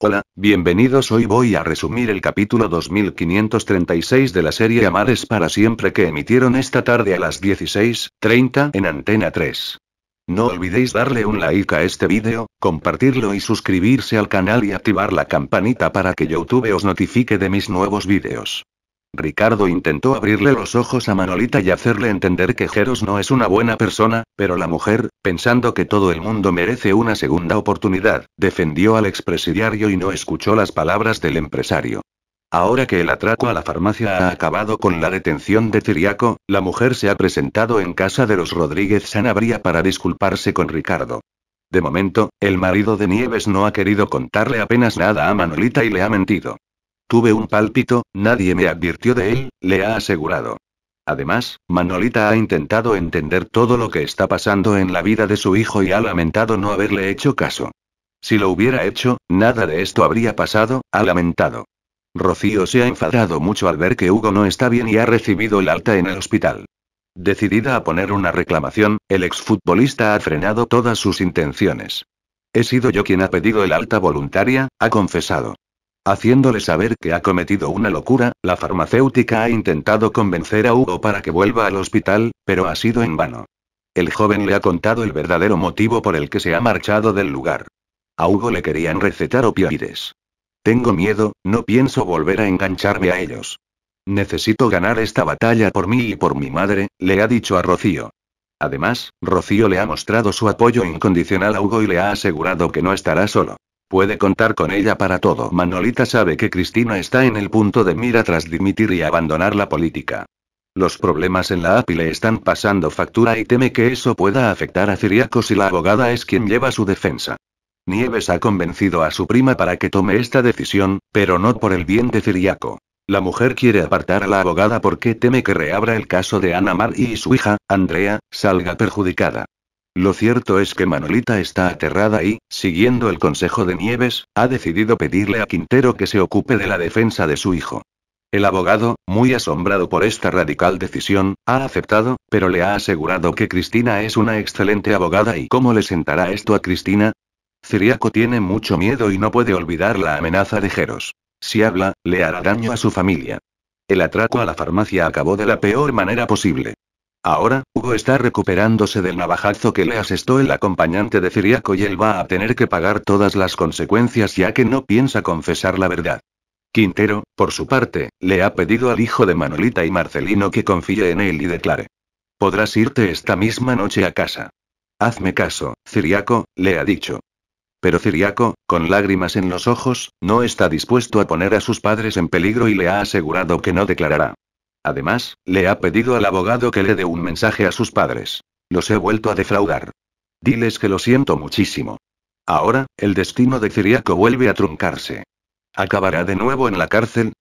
Hola, bienvenidos. Hoy voy a resumir el capítulo 2536 de la serie Amares para siempre que emitieron esta tarde a las 16:30 en Antena 3. No olvidéis darle un like a este vídeo, compartirlo y suscribirse al canal y activar la campanita para que YouTube os notifique de mis nuevos vídeos. Ricardo intentó abrirle los ojos a Manolita y hacerle entender que Jeros no es una buena persona, pero la mujer, pensando que todo el mundo merece una segunda oportunidad, defendió al expresidiario y no escuchó las palabras del empresario. Ahora que el atraco a la farmacia ha acabado con la detención de Tiriaco, la mujer se ha presentado en casa de los Rodríguez Sanabria para disculparse con Ricardo. De momento, el marido de Nieves no ha querido contarle apenas nada a Manolita y le ha mentido. Tuve un pálpito, nadie me advirtió de él, le ha asegurado. Además, Manolita ha intentado entender todo lo que está pasando en la vida de su hijo y ha lamentado no haberle hecho caso. Si lo hubiera hecho, nada de esto habría pasado, ha lamentado. Rocío se ha enfadado mucho al ver que Hugo no está bien y ha recibido el alta en el hospital. Decidida a poner una reclamación, el exfutbolista ha frenado todas sus intenciones. He sido yo quien ha pedido el alta voluntaria, ha confesado. Haciéndole saber que ha cometido una locura, la farmacéutica ha intentado convencer a Hugo para que vuelva al hospital, pero ha sido en vano. El joven le ha contado el verdadero motivo por el que se ha marchado del lugar. A Hugo le querían recetar opioides. Tengo miedo, no pienso volver a engancharme a ellos. Necesito ganar esta batalla por mí y por mi madre, le ha dicho a Rocío. Además, Rocío le ha mostrado su apoyo incondicional a Hugo y le ha asegurado que no estará solo. Puede contar con ella para todo. Manolita sabe que Cristina está en el punto de mira tras dimitir y abandonar la política. Los problemas en la API le están pasando factura y teme que eso pueda afectar a Ciriaco si la abogada es quien lleva su defensa. Nieves ha convencido a su prima para que tome esta decisión, pero no por el bien de Ciriaco. La mujer quiere apartar a la abogada porque teme que reabra el caso de Ana Mar y su hija, Andrea, salga perjudicada. Lo cierto es que Manolita está aterrada y, siguiendo el consejo de Nieves, ha decidido pedirle a Quintero que se ocupe de la defensa de su hijo. El abogado, muy asombrado por esta radical decisión, ha aceptado, pero le ha asegurado que Cristina es una excelente abogada y cómo le sentará esto a Cristina. Ciriaco tiene mucho miedo y no puede olvidar la amenaza de Jeros. Si habla, le hará daño a su familia. El atraco a la farmacia acabó de la peor manera posible. Ahora, Hugo está recuperándose del navajazo que le asestó el acompañante de Ciriaco y él va a tener que pagar todas las consecuencias ya que no piensa confesar la verdad. Quintero, por su parte, le ha pedido al hijo de Manolita y Marcelino que confíe en él y declare. Podrás irte esta misma noche a casa. Hazme caso, Ciriaco, le ha dicho. Pero Ciriaco, con lágrimas en los ojos, no está dispuesto a poner a sus padres en peligro y le ha asegurado que no declarará. Además, le ha pedido al abogado que le dé un mensaje a sus padres. Los he vuelto a defraudar. Diles que lo siento muchísimo. Ahora, el destino de Ciriaco vuelve a truncarse. ¿Acabará de nuevo en la cárcel?